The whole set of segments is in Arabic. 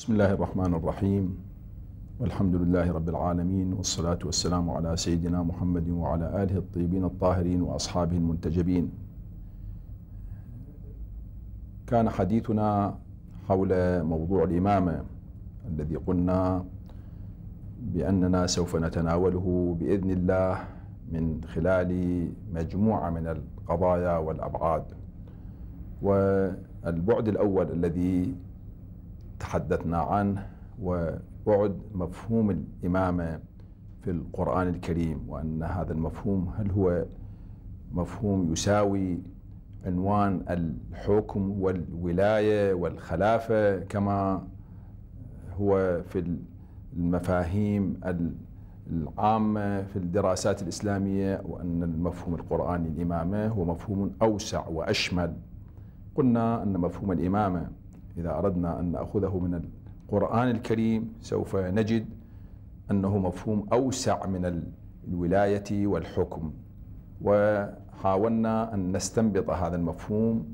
بسم الله الرحمن الرحيم والحمد لله رب العالمين والصلاة والسلام على سيدنا محمد وعلى آله الطيبين الطاهرين وأصحابه المنتجبين كان حديثنا حول موضوع الإمامة الذي قلنا بأننا سوف نتناوله بإذن الله من خلال مجموعة من القضايا والأبعاد والبعد الأول الذي تحدثنا عنه وبعد مفهوم الإمامة في القرآن الكريم وأن هذا المفهوم هل هو مفهوم يساوي عنوان الحكم والولاية والخلافة كما هو في المفاهيم العامة في الدراسات الإسلامية وأن المفهوم القرآني الإمامة هو مفهوم أوسع وأشمل قلنا أن مفهوم الإمامة إذا أردنا أن نأخذه من القرآن الكريم سوف نجد أنه مفهوم أوسع من الولاية والحكم وحاولنا أن نستنبط هذا المفهوم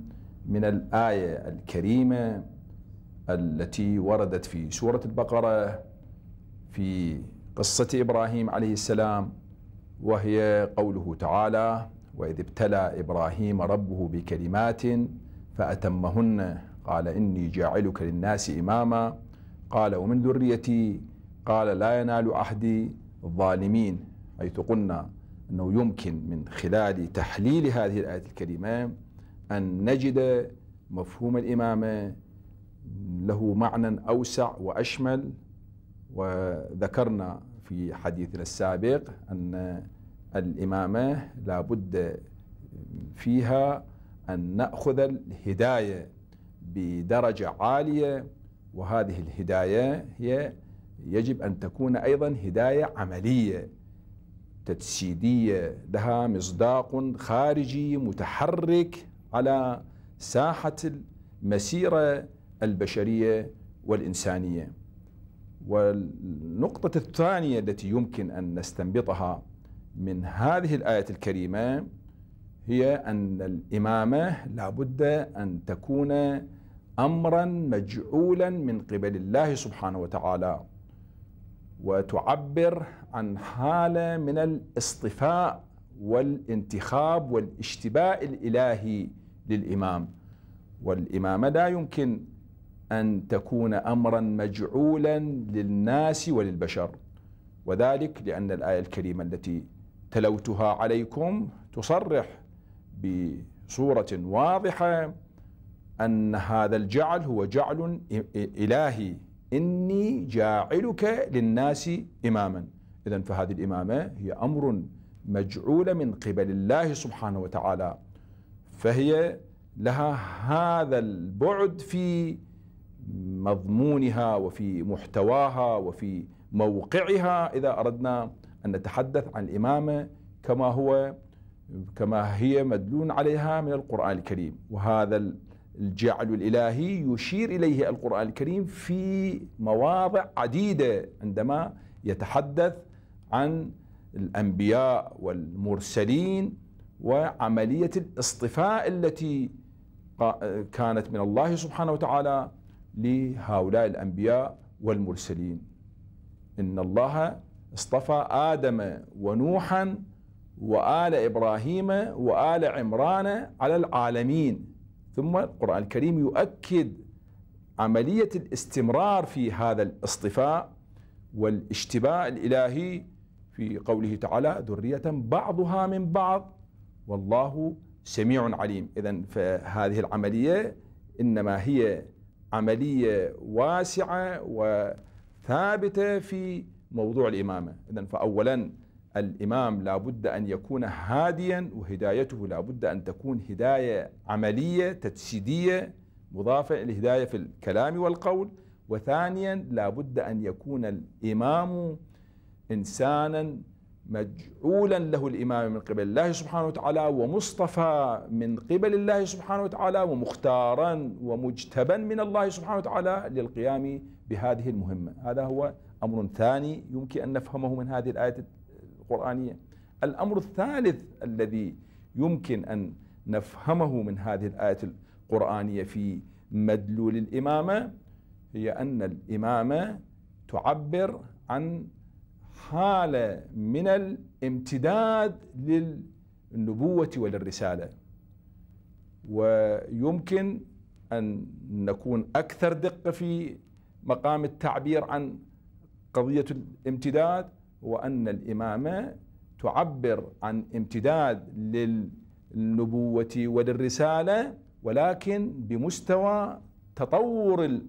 من الآية الكريمة التي وردت في سورة البقرة في قصة إبراهيم عليه السلام وهي قوله تعالى وإذ ابتلى إبراهيم ربه بكلمات فأتمهن قال إني جاعلك للناس إماما قال ومن ذريتي قال لا ينال عهدي الظالمين حيث قلنا أنه يمكن من خلال تحليل هذه الآية الكريمة أن نجد مفهوم الإمامة له معنى أوسع وأشمل وذكرنا في حديثنا السابق أن الإمامة لابد فيها أن نأخذ الهداية بدرجة عالية وهذه الهداية هي يجب أن تكون أيضا هداية عملية تجسيدية لها مصداق خارجي متحرك على ساحة المسيرة البشرية والإنسانية والنقطة الثانية التي يمكن أن نستنبطها من هذه الآية الكريمة هي أن الإمامة لابد أن تكون امرا مجعولا من قبل الله سبحانه وتعالى وتعبر عن حاله من الاصطفاء والانتخاب والاشتباء الالهي للامام والامامه لا يمكن ان تكون امرا مجعولا للناس وللبشر وذلك لان الايه الكريمه التي تلوتها عليكم تصرح بصوره واضحه أن هذا الجعل هو جعل إلهي إني جاعلك للناس إماما إذا فهذه الإمامة هي أمر مجعول من قبل الله سبحانه وتعالى فهي لها هذا البعد في مضمونها وفي محتواها وفي موقعها إذا أردنا أن نتحدث عن الإمامة كما هو كما هي مدلون عليها من القرآن الكريم وهذا الجعل الإلهي يشير إليه القرآن الكريم في مواضع عديدة عندما يتحدث عن الأنبياء والمرسلين وعملية الاصطفاء التي كانت من الله سبحانه وتعالى لهؤلاء الأنبياء والمرسلين إن الله اصطفى آدم ونوحا وآل إبراهيم وآل عمران على العالمين ثم القرآن الكريم يؤكد عملية الاستمرار في هذا الاصطفاء والاشتباء الإلهي في قوله تعالى ذرية بعضها من بعض والله سميع عليم إذا فهذه العملية إنما هي عملية واسعة وثابتة في موضوع الإمامة إذا فأولا الإمام لابد أن يكون هاديا وهدايته لابد أن تكون هداية عملية تجسيدية مضافة إلى الهداية في الكلام والقول وثانيا لابد أن يكون الإمام إنسانا مجعولا له الإمام من قبل الله سبحانه وتعالى ومصطفى من قبل الله سبحانه وتعالى ومختارا ومجتبا من الله سبحانه وتعالى للقيام بهذه المهمة هذا هو أمر ثاني يمكن أن نفهمه من هذه الآية القرآنية الأمر الثالث الذي يمكن أن نفهمه من هذه الآية القرآنية في مدلول الإمامة هي أن الإمامة تعبر عن حالة من الامتداد للنبوة وللرسالة ويمكن أن نكون أكثر دقة في مقام التعبير عن قضية الامتداد وأن الإمامة تعبر عن امتداد للنبوة وللرسالة ولكن بمستوى تطور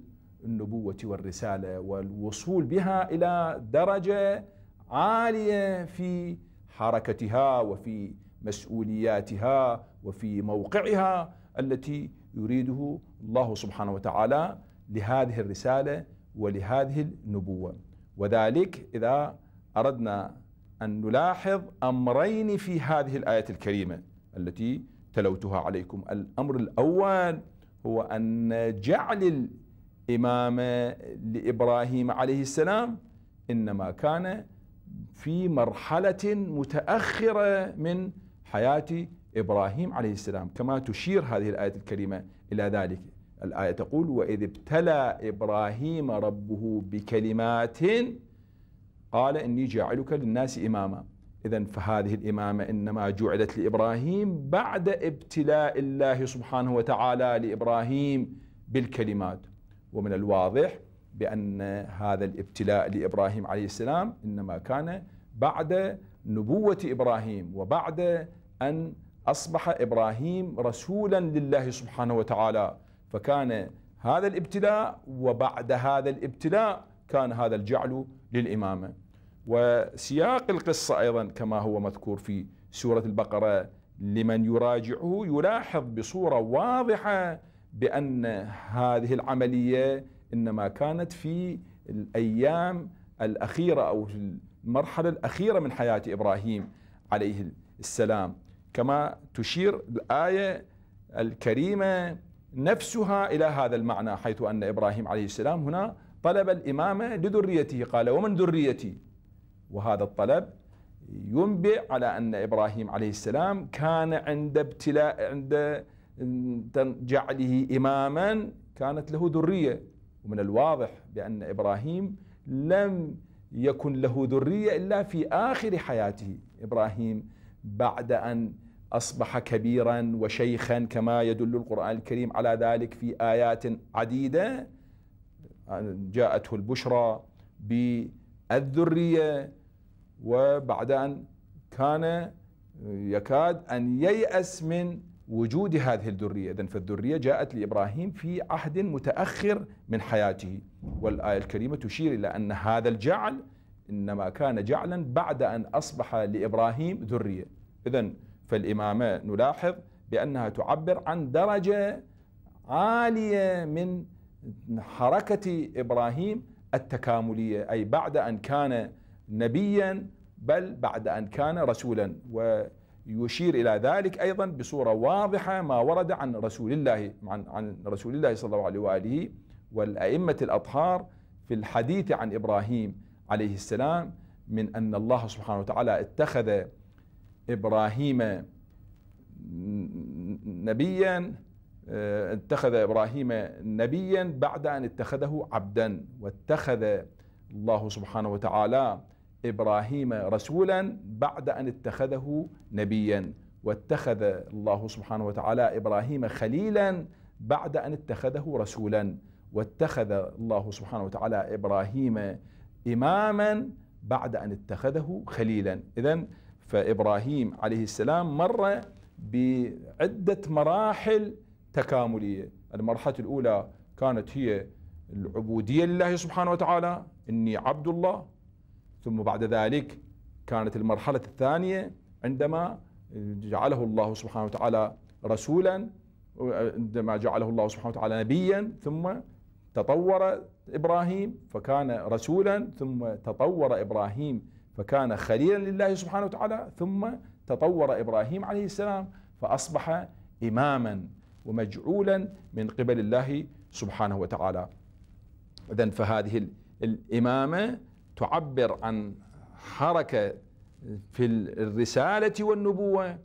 النبوة والرسالة والوصول بها إلى درجة عالية في حركتها وفي مسؤولياتها وفي موقعها التي يريده الله سبحانه وتعالى لهذه الرسالة ولهذه النبوة وذلك إذا أردنا أن نلاحظ أمرين في هذه الآية الكريمة التي تلوتها عليكم الأمر الأول هو أن جعل الإمامة لإبراهيم عليه السلام إنما كان في مرحلة متأخرة من حياة إبراهيم عليه السلام كما تشير هذه الآية الكريمة إلى ذلك الآية تقول وإذ ابتلى إبراهيم ربه بكلمات قال إني جاعلك للناس إماما إذا فهذه الإمامة إنما جعلت لإبراهيم بعد ابتلاء الله سبحانه وتعالى لإبراهيم بالكلمات ومن الواضح بأن هذا الابتلاء لإبراهيم عليه السلام إنما كان بعد نبوة إبراهيم وبعد أن أصبح إبراهيم رسولا لله سبحانه وتعالى فكان هذا الابتلاء وبعد هذا الابتلاء كان هذا الجعل للإمامة وسياق القصة أيضا كما هو مذكور في سورة البقرة لمن يراجعه يلاحظ بصورة واضحة بأن هذه العملية إنما كانت في الأيام الأخيرة أو المرحلة الأخيرة من حياة إبراهيم عليه السلام كما تشير الآية الكريمة نفسها إلى هذا المعنى حيث أن إبراهيم عليه السلام هنا طلب الإمامة لذريته قال ومن ذريتي وهذا الطلب ينبئ على أن إبراهيم عليه السلام كان عند ابتلاء عند جعله إماما كانت له ذرية ومن الواضح بأن إبراهيم لم يكن له ذرية إلا في آخر حياته إبراهيم بعد أن أصبح كبيرا وشيخا كما يدل القرآن الكريم على ذلك في آيات عديدة جاءته البشرى بالذرية وبعد أن كان يكاد أن ييأس من وجود هذه الذرية إذن فالذرية جاءت لإبراهيم في عهد متأخر من حياته والآية الكريمة تشير إلى أن هذا الجعل إنما كان جعلا بعد أن أصبح لإبراهيم ذرية إذن فالإمامة نلاحظ بأنها تعبر عن درجة عالية من حركة إبراهيم التكاملية أي بعد أن كان نبيا بل بعد أن كان رسولا ويشير إلى ذلك أيضا بصورة واضحة ما ورد عن رسول الله عن, عن رسول الله صلى الله عليه وآله والأئمة الأطهار في الحديث عن إبراهيم عليه السلام من أن الله سبحانه وتعالى اتخذ إبراهيم نبيا آه، اتخذ إبراهيم نبيا بعد أن اتخذه عبدا واتخذ الله سبحانه وتعالى ابراهيم رسولا بعد ان اتخذه نبيا واتخذ الله سبحانه وتعالى ابراهيم خليلا بعد ان اتخذه رسولا واتخذ الله سبحانه وتعالى ابراهيم اماما بعد ان اتخذه خليلا اذا فابراهيم عليه السلام مر بعده مراحل تكامليه المرحله الاولى كانت هي العبوديه لله سبحانه وتعالى اني عبد الله ثم بعد ذلك كانت المرحلة الثانية عندما جعله الله سبحانه وتعالى رسولا عندما جعله الله سبحانه وتعالى نبيا ثم تطور إبراهيم فكان رسولا ثم تطور إبراهيم فكان خليلا لله سبحانه وتعالى ثم تطور إبراهيم عليه السلام فأصبح إماما ومجعولا من قبل الله سبحانه وتعالى إذا فهذه الإمامة تعبر عن حركة في الرسالة والنبوة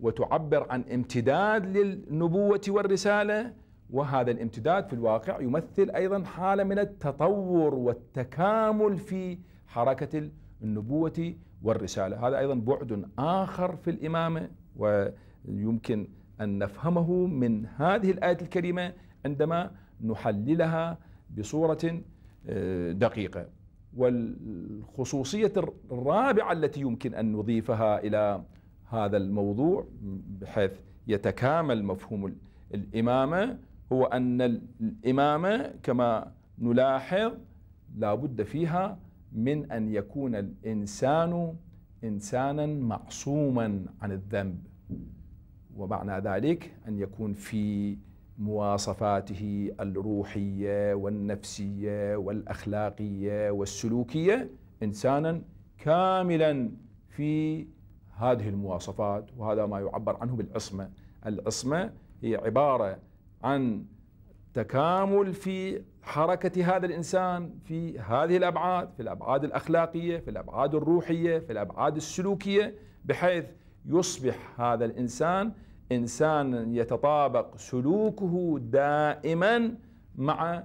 وتعبر عن امتداد للنبوة والرسالة وهذا الامتداد في الواقع يمثل أيضا حالة من التطور والتكامل في حركة النبوة والرسالة هذا أيضا بعد آخر في الإمامة ويمكن أن نفهمه من هذه الآية الكريمة عندما نحللها بصورة آه، دقيقة والخصوصية الرابعة التي يمكن أن نضيفها إلى هذا الموضوع بحيث يتكامل مفهوم الإمامة هو أن الإمامة كما نلاحظ لا بد فيها من أن يكون الإنسان إنسانا معصوما عن الذنب ومعنى ذلك أن يكون في مواصفاته الروحيه والنفسيه والاخلاقيه والسلوكيه انسانا كاملا في هذه المواصفات وهذا ما يعبر عنه بالعصمه العصمه هي عباره عن تكامل في حركه هذا الانسان في هذه الابعاد في الابعاد الاخلاقيه في الابعاد الروحيه في الابعاد السلوكيه بحيث يصبح هذا الانسان إنسانا يتطابق سلوكه دائما مع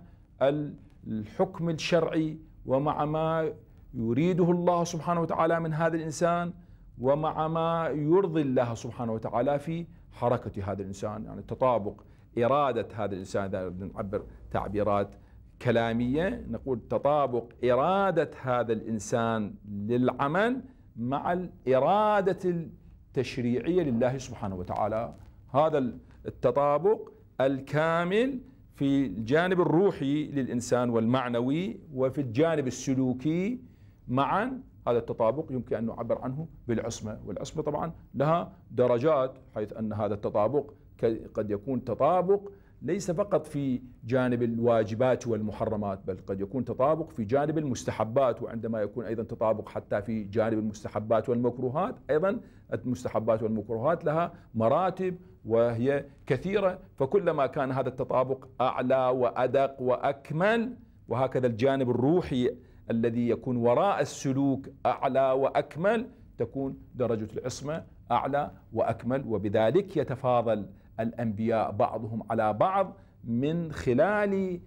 الحكم الشرعي ومع ما يريده الله سبحانه وتعالى من هذا الإنسان ومع ما يرضي الله سبحانه وتعالى في حركة هذا الإنسان يعني تطابق إرادة هذا الإنسان إذا نعبر تعبيرات كلامية نقول تطابق إرادة هذا الإنسان للعمل مع الإرادة تشريعية لله سبحانه وتعالى هذا التطابق الكامل في الجانب الروحي للإنسان والمعنوي وفي الجانب السلوكي معا هذا التطابق يمكن أن نعبر عنه بالعصمة والعصمة طبعا لها درجات حيث أن هذا التطابق قد يكون تطابق ليس فقط في جانب الواجبات والمحرمات بل قد يكون تطابق في جانب المستحبات وعندما يكون ايضا تطابق حتى في جانب المستحبات والمكروهات ايضا المستحبات والمكروهات لها مراتب وهي كثيره فكلما كان هذا التطابق اعلى وادق واكمل وهكذا الجانب الروحي الذي يكون وراء السلوك اعلى واكمل تكون درجه العصمه اعلى واكمل وبذلك يتفاضل الأنبياء بعضهم على بعض من خلال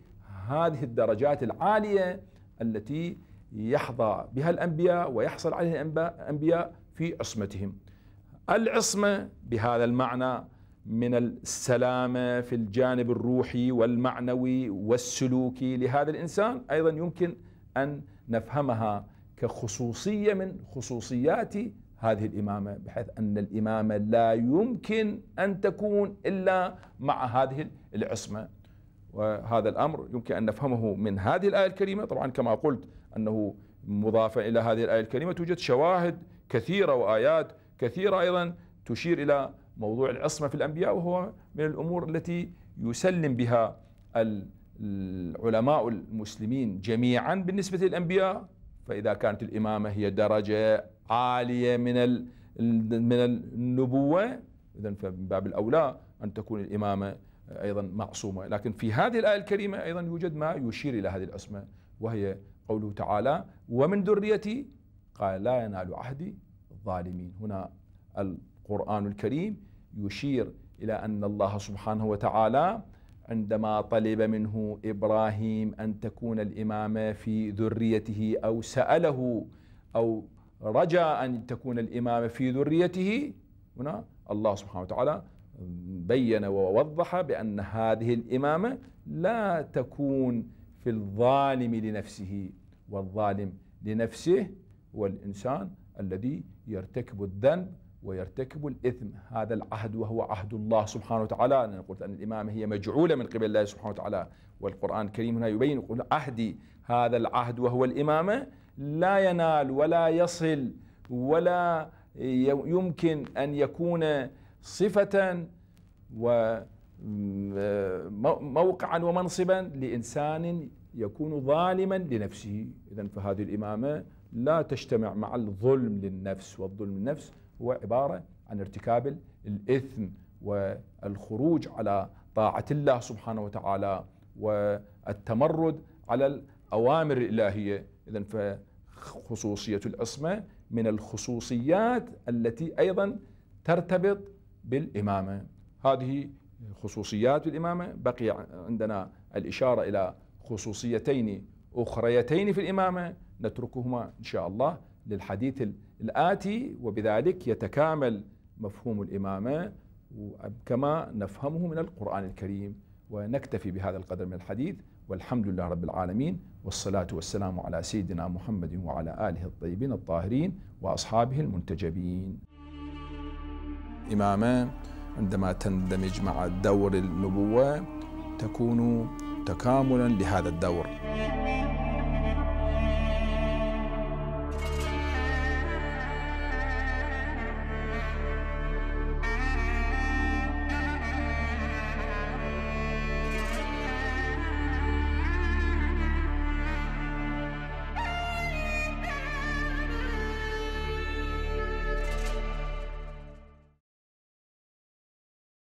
هذه الدرجات العالية التي يحظى بها الأنبياء ويحصل عليها الأنبياء في عصمتهم العصمة بهذا المعنى من السلامة في الجانب الروحي والمعنوي والسلوكي لهذا الإنسان أيضا يمكن أن نفهمها كخصوصية من خصوصيات هذه الإمامة بحيث أن الإمامة لا يمكن أن تكون إلا مع هذه العصمة وهذا الأمر يمكن أن نفهمه من هذه الآية الكريمة طبعا كما قلت أنه مضافا إلى هذه الآية الكريمة توجد شواهد كثيرة وآيات كثيرة أيضا تشير إلى موضوع العصمة في الأنبياء وهو من الأمور التي يسلم بها العلماء المسلمين جميعا بالنسبة للأنبياء فإذا كانت الإمامة هي درجة عالية من من النبوة إذا فمن باب الأولى أن تكون الإمامة أيضا معصومة لكن في هذه الآية الكريمة أيضا يوجد ما يشير إلى هذه العصمة وهي قوله تعالى ومن ذريتي قال لا ينال عهدي الظالمين هنا القرآن الكريم يشير إلى أن الله سبحانه وتعالى عندما طلب منه إبراهيم أن تكون الإمامة في ذريته أو سأله أو رجا أن تكون الإمامة في ذريته هنا الله سبحانه وتعالى بين ووضح بأن هذه الإمامة لا تكون في الظالم لنفسه والظالم لنفسه هو الإنسان الذي يرتكب الذنب ويرتكب الإثم هذا العهد وهو عهد الله سبحانه وتعالى أنا قلت أن الإمامة هي مجعولة من قبل الله سبحانه وتعالى والقرآن الكريم هنا يبين يقول عهدي هذا العهد وهو الإمامة لا ينال ولا يصل ولا يمكن ان يكون صفه وموقعا ومنصبا لانسان يكون ظالما لنفسه اذا فهذه الامامه لا تجتمع مع الظلم للنفس والظلم للنفس هو عباره عن ارتكاب الاثم والخروج على طاعه الله سبحانه وتعالى والتمرد على الاوامر الالهيه إذا فخصوصية العصمة من الخصوصيات التي أيضا ترتبط بالإمامة هذه خصوصيات الإمامة بقي عندنا الإشارة إلى خصوصيتين أخريتين في الإمامة نتركهما إن شاء الله للحديث الآتي وبذلك يتكامل مفهوم الإمامة كما نفهمه من القرآن الكريم ونكتفي بهذا القدر من الحديث والحمد لله رب العالمين والصلاة والسلام على سيدنا محمد وعلى آله الطيبين الطاهرين وأصحابه المنتجبين إمامة عندما تندمج مع دور النبوة تكون تكاملا لهذا الدور